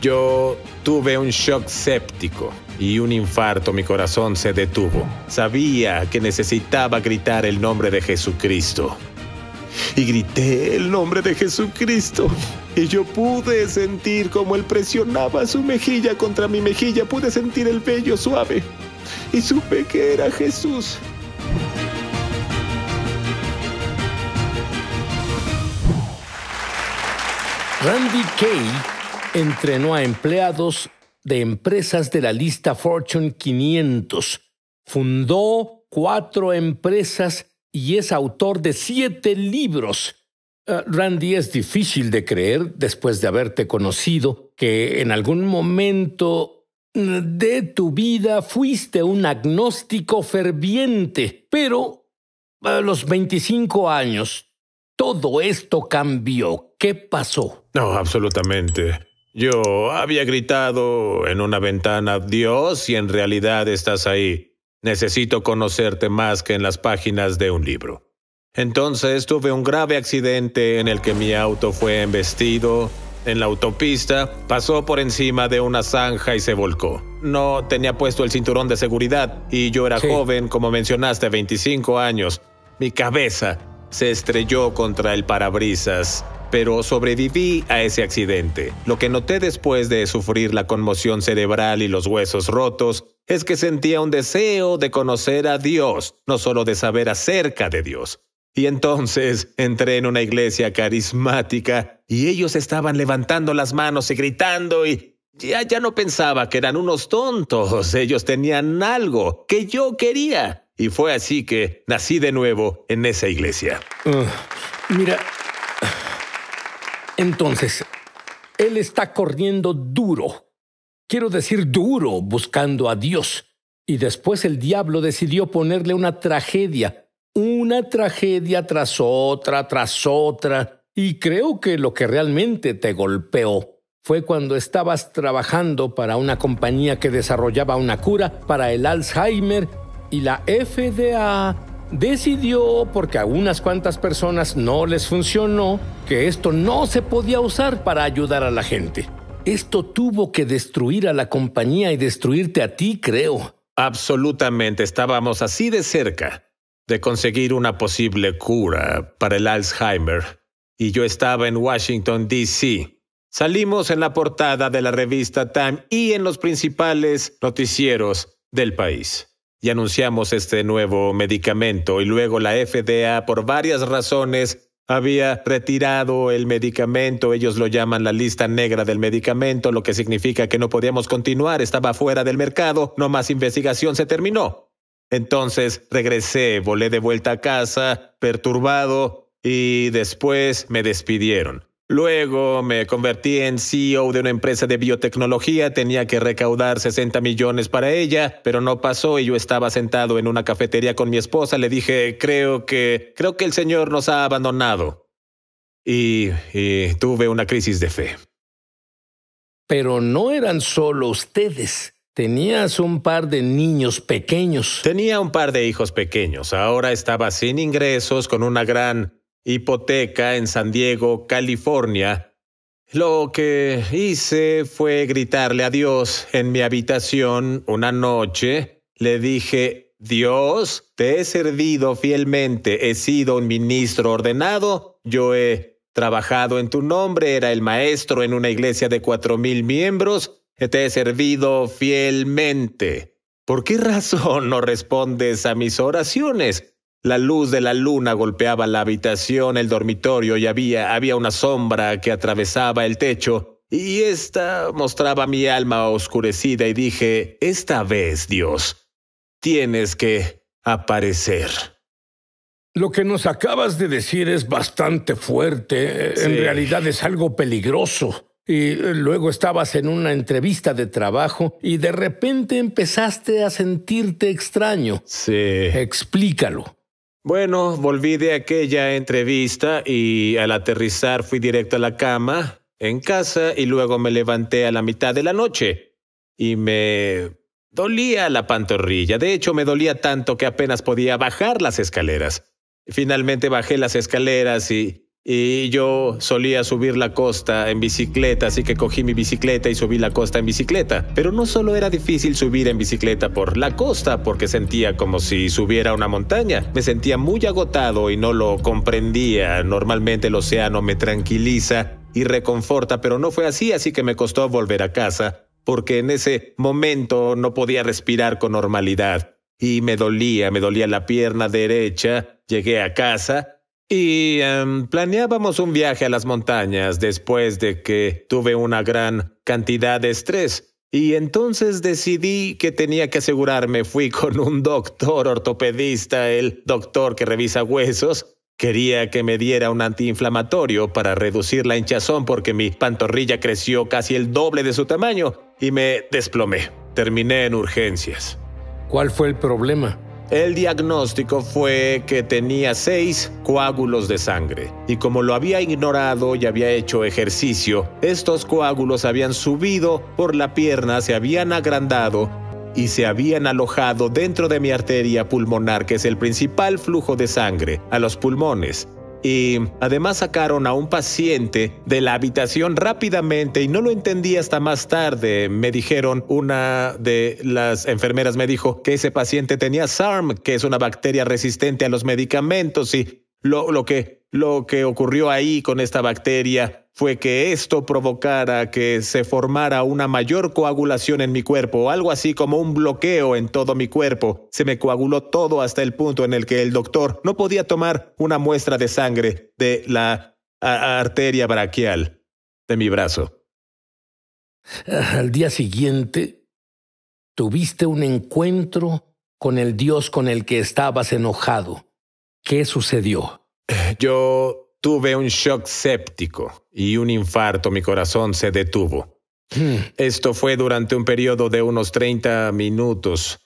yo tuve un shock séptico y un infarto mi corazón se detuvo. Sabía que necesitaba gritar el nombre de Jesucristo. Y grité el nombre de Jesucristo. Y yo pude sentir cómo él presionaba su mejilla contra mi mejilla. Pude sentir el vello suave. Y supe que era Jesús. Randy Kay Entrenó a empleados de empresas de la lista Fortune 500. Fundó cuatro empresas y es autor de siete libros. Ah, Randy, es difícil de creer, después de haberte conocido, que en algún momento de tu vida fuiste un agnóstico ferviente, pero a los 25 años todo esto cambió. ¿Qué pasó? No, absolutamente. Yo había gritado en una ventana, Dios, y en realidad estás ahí, necesito conocerte más que en las páginas de un libro. Entonces tuve un grave accidente en el que mi auto fue embestido en la autopista, pasó por encima de una zanja y se volcó. No tenía puesto el cinturón de seguridad y yo era joven, como mencionaste, 25 años. Mi cabeza se estrelló contra el parabrisas pero sobreviví a ese accidente. Lo que noté después de sufrir la conmoción cerebral y los huesos rotos es que sentía un deseo de conocer a Dios, no solo de saber acerca de Dios. Y entonces entré en una iglesia carismática y ellos estaban levantando las manos y gritando y ya, ya no pensaba que eran unos tontos, ellos tenían algo que yo quería. Y fue así que nací de nuevo en esa iglesia. Ah, mira, entonces, él está corriendo duro. Quiero decir duro, buscando a Dios. Y después el diablo decidió ponerle una tragedia, una tragedia tras otra, tras otra. Y creo que lo que realmente te golpeó fue cuando estabas trabajando para una compañía que desarrollaba una cura para el Alzheimer y la FDA decidió, porque a unas cuantas personas no les funcionó, que esto no se podía usar para ayudar a la gente. Esto tuvo que destruir a la compañía y destruirte a ti, creo. Absolutamente, estábamos así de cerca de conseguir una posible cura para el Alzheimer. Y yo estaba en Washington, D.C. Salimos en la portada de la revista Time y en los principales noticieros del país y anunciamos este nuevo medicamento y luego la FDA por varias razones había retirado el medicamento, ellos lo llaman la lista negra del medicamento, lo que significa que no podíamos continuar, estaba fuera del mercado, no más investigación se terminó. Entonces regresé, volé de vuelta a casa, perturbado, y después me despidieron. Luego me convertí en CEO de una empresa de biotecnología, tenía que recaudar 60 millones para ella, pero no pasó y yo estaba sentado en una cafetería con mi esposa, le dije, creo que, creo que el Señor nos ha abandonado. Y, y tuve una crisis de fe. Pero no eran solo ustedes. Tenías un par de niños pequeños. Tenía un par de hijos pequeños. Ahora estaba sin ingresos, con una gran hipoteca en San Diego, California, lo que hice fue gritarle a Dios en mi habitación una noche. Le dije, Dios, te he servido fielmente, he sido un ministro ordenado, yo he trabajado en tu nombre, era el maestro en una iglesia de cuatro mil miembros, te he servido fielmente. ¿Por qué razón no respondes a mis oraciones? La luz de la luna golpeaba la habitación, el dormitorio, y había, había una sombra que atravesaba el techo, y esta mostraba mi alma oscurecida, y dije, esta vez, Dios, tienes que aparecer. Lo que nos acabas de decir es bastante fuerte, eh, en realidad es algo peligroso. Y eh, luego estabas en una entrevista de trabajo y de repente empezaste a sentirte extraño. Sí. Explícalo. Bueno, volví de aquella entrevista y al aterrizar fui directo a la cama en casa y luego me levanté a la mitad de la noche y me dolía la pantorrilla. De hecho, me dolía tanto que apenas podía bajar las escaleras. Finalmente bajé las escaleras y y yo solía subir la costa en bicicleta, así que cogí mi bicicleta y subí la costa en bicicleta. Pero no solo era difícil subir en bicicleta por la costa, porque sentía como si subiera una montaña. Me sentía muy agotado y no lo comprendía. Normalmente el océano me tranquiliza y reconforta, pero no fue así, así que me costó volver a casa, porque en ese momento no podía respirar con normalidad. Y me dolía, me dolía la pierna derecha. Llegué a casa y em, planeábamos un viaje a las montañas después de que tuve una gran cantidad de estrés. Y entonces decidí que tenía que asegurarme. Fui con un doctor ortopedista, el doctor que revisa huesos. Quería que me diera un antiinflamatorio para reducir la hinchazón porque mi pantorrilla creció casi el doble de su tamaño y me desplomé. Terminé en urgencias. ¿Cuál fue el problema? El diagnóstico fue que tenía seis coágulos de sangre, y como lo había ignorado y había hecho ejercicio, estos coágulos habían subido por la pierna, se habían agrandado y se habían alojado dentro de mi arteria pulmonar, que es el principal flujo de sangre, a los pulmones, y además sacaron a un paciente de la habitación rápidamente y no lo entendí hasta más tarde. Me dijeron, una de las enfermeras me dijo que ese paciente tenía SARM, que es una bacteria resistente a los medicamentos y lo, que, lo que ocurrió ahí con esta bacteria fue que esto provocara que se formara una mayor coagulación en mi cuerpo, algo así como un bloqueo en todo mi cuerpo. Se me coaguló todo hasta el punto en el que el doctor no podía tomar una muestra de sangre de la arteria braquial de mi brazo. Al día siguiente, tuviste un encuentro con el Dios con el que estabas enojado. ¿Qué sucedió? Yo Tuve un shock séptico y un infarto. Mi corazón se detuvo. Hmm. Esto fue durante un periodo de unos 30 minutos.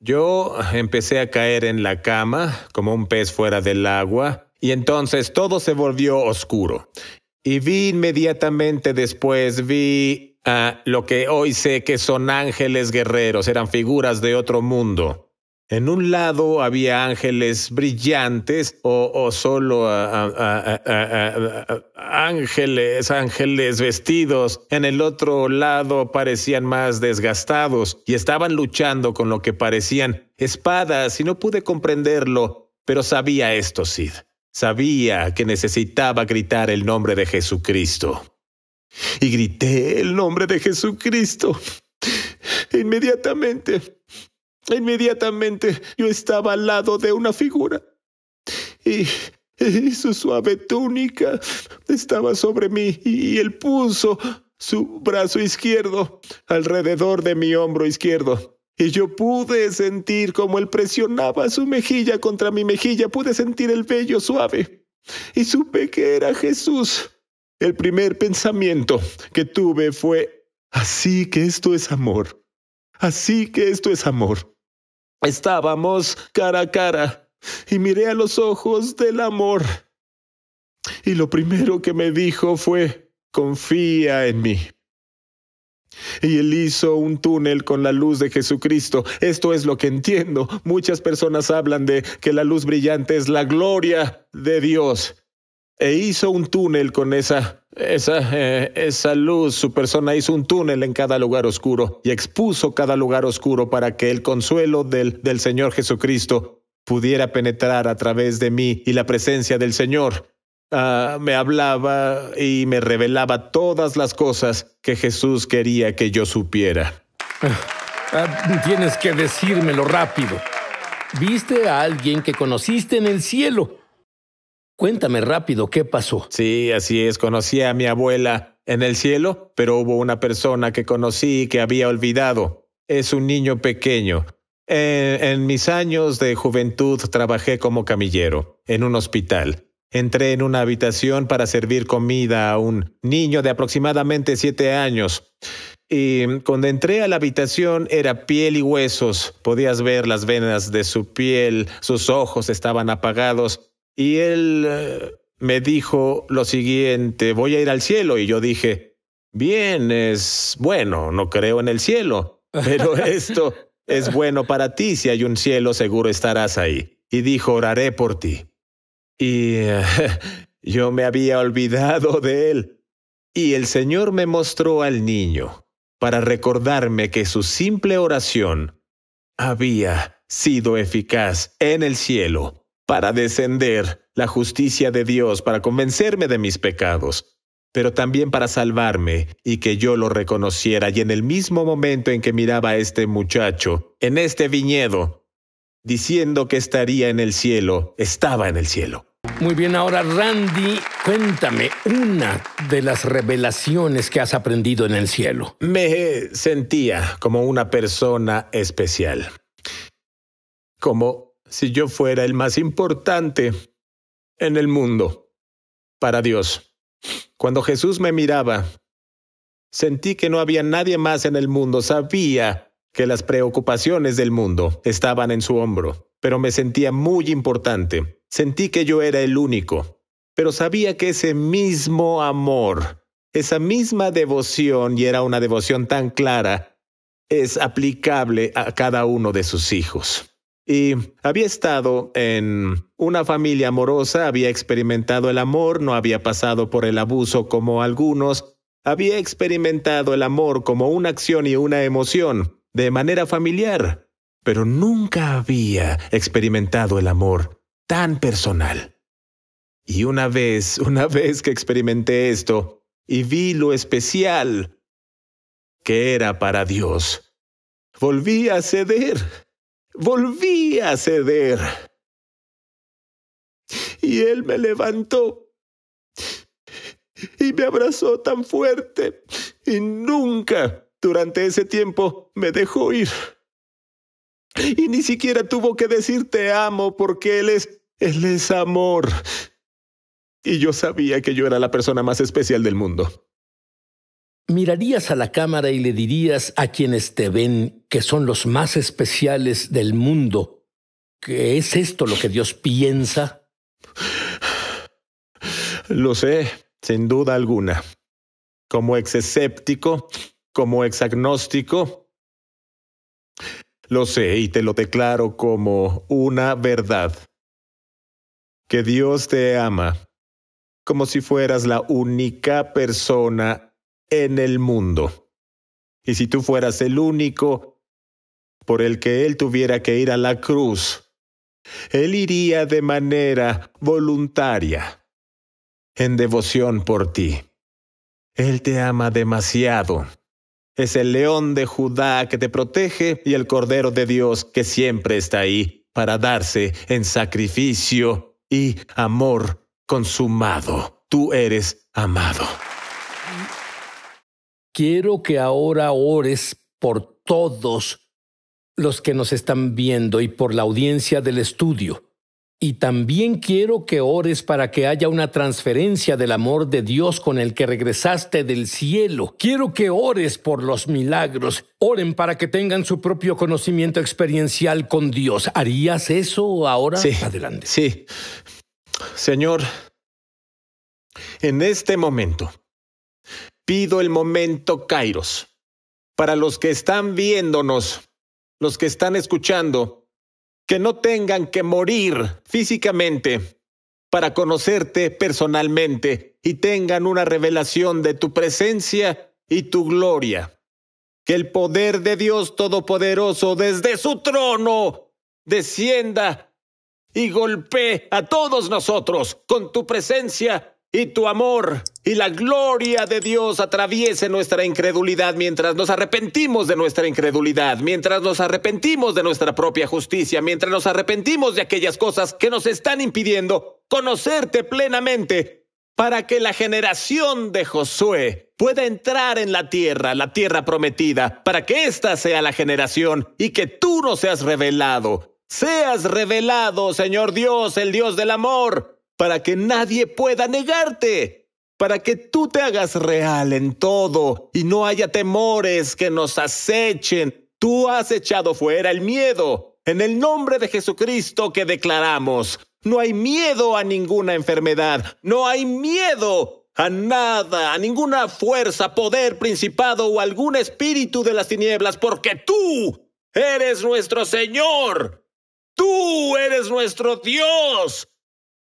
Yo empecé a caer en la cama como un pez fuera del agua y entonces todo se volvió oscuro. Y vi inmediatamente después, vi a ah, lo que hoy sé que son ángeles guerreros, eran figuras de otro mundo. En un lado había ángeles brillantes o, solo ángeles, ángeles vestidos. En el otro lado parecían más desgastados y estaban luchando con lo que parecían espadas y no pude comprenderlo, pero sabía esto, Sid. Sabía que necesitaba gritar el nombre de Jesucristo. Y grité el nombre de Jesucristo inmediatamente. Inmediatamente yo estaba al lado de una figura y, su suave túnica estaba sobre mí y él puso su brazo izquierdo alrededor de mi hombro izquierdo. Y yo pude sentir como él presionaba su mejilla contra mi mejilla, pude sentir el vello suave. Y supe que era Jesús. El primer pensamiento que tuve fue, así que esto es amor. Así que esto es amor. Estábamos cara a cara y miré a los ojos del amor. Y lo primero que me dijo fue, confía en mí. Y él hizo un túnel con la luz de Jesucristo. Esto es lo que entiendo. Muchas personas hablan de que la luz brillante es la gloria de Dios e hizo un túnel con esa... Esa, eh, esa luz, su persona hizo un túnel en cada lugar oscuro y expuso cada lugar oscuro para que el consuelo del, del Señor Jesucristo pudiera penetrar a través de mí y la presencia del Señor. Ah, me hablaba y me revelaba todas las cosas que Jesús quería que yo supiera. Ah, tienes que decírmelo rápido. ¿Viste a alguien que conociste en el cielo? Cuéntame rápido qué pasó. Sí, así es. Conocí a mi abuela en el cielo, pero hubo una persona que conocí que había olvidado. Es un niño pequeño. En, en mis años de juventud trabajé como camillero en un hospital. Entré en una habitación para servir comida a un niño de aproximadamente siete años. Y cuando entré a la habitación era piel y huesos. Podías ver las venas de su piel, sus ojos estaban apagados y él eh, me dijo lo siguiente, voy a ir al cielo. Y yo dije, bien, es bueno, no creo en el cielo, pero esto es bueno para ti. Si hay un cielo, seguro estarás ahí. Y dijo, oraré por ti. Y eh, yo me había olvidado de él. Y el Señor me mostró al niño para recordarme que su simple oración había sido eficaz en el cielo para descender, la justicia de Dios para convencerme de mis pecados, pero también para salvarme y que yo lo reconociera. Y en el mismo momento en que miraba a este muchacho, en este viñedo, diciendo que estaría en el cielo, estaba en el cielo. Muy bien, ahora Randy, cuéntame una de las revelaciones que has aprendido en el cielo. Me sentía como una persona especial, como si yo fuera el más importante en el mundo para Dios. Cuando Jesús me miraba, sentí que no había nadie más en el mundo. Sabía que las preocupaciones del mundo estaban en su hombro, pero me sentía muy importante. Sentí que yo era el único, pero sabía que ese mismo amor, esa misma devoción, y era una devoción tan clara, es aplicable a cada uno de sus hijos y había estado en una familia amorosa, había experimentado el amor, no había pasado por el abuso como algunos, había experimentado el amor como una acción y una emoción, de manera familiar, pero nunca había experimentado el amor tan personal. Y una vez, una vez que experimenté esto, y vi lo especial que era para Dios, volví a ceder. Volví a ceder. Y él me levantó y me abrazó tan fuerte y nunca durante ese tiempo me dejó ir. Y ni siquiera tuvo que decir te amo porque él es, él es amor. Y yo sabía que yo era la persona más especial del mundo mirarías a la cámara y le dirías a quienes te ven que son los más especiales del mundo, ¿Qué es esto lo que Dios piensa? Lo sé, sin duda alguna. Como exescéptico, como exagnóstico, lo sé y te lo declaro como una verdad. Que Dios te ama, como si fueras la única persona en el mundo. Y si tú fueras el único por el que Él tuviera que ir a la cruz, Él iría de manera voluntaria, en devoción por ti. Él te ama demasiado. Es el león de Judá que te protege y el Cordero de Dios que siempre está ahí para darse en sacrificio y amor consumado. Tú eres amado quiero que ahora ores por todos los que nos están viendo y por la audiencia del estudio. Y también quiero que ores para que haya una transferencia del amor de Dios con el que regresaste del cielo. Quiero que ores por los milagros. Oren para que tengan su propio conocimiento experiencial con Dios. ¿Harías eso ahora? Sí. Adelante. Sí. Señor, en este momento pido el momento Kairos. Para los que están viéndonos, los que están escuchando, que no tengan que morir físicamente para conocerte personalmente y tengan una revelación de tu presencia y tu gloria. Que el poder de Dios Todopoderoso desde su trono descienda y golpee a todos nosotros con tu presencia y tu amor y la gloria de Dios atraviese nuestra incredulidad mientras nos arrepentimos de nuestra incredulidad, mientras nos arrepentimos de nuestra propia justicia, mientras nos arrepentimos de aquellas cosas que nos están impidiendo conocerte plenamente, para que la generación de Josué pueda entrar en la tierra, la tierra prometida, para que ésta sea la generación y que tú no seas revelado. Seas revelado, Señor Dios, el Dios del amor, para que nadie pueda negarte, para que tú te hagas real en todo y no haya temores que nos acechen. Tú has echado fuera el miedo. En el nombre de Jesucristo que declaramos, no hay miedo a ninguna enfermedad, no hay miedo a nada, a ninguna fuerza, poder, principado o algún espíritu de las tinieblas, porque tú eres nuestro Señor, tú eres nuestro Dios.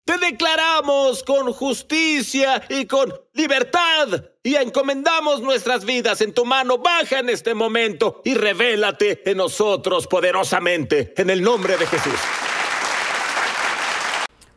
Te declaramos con justicia y con libertad y encomendamos nuestras vidas en tu mano. Baja en este momento y revélate en nosotros poderosamente en el nombre de Jesús.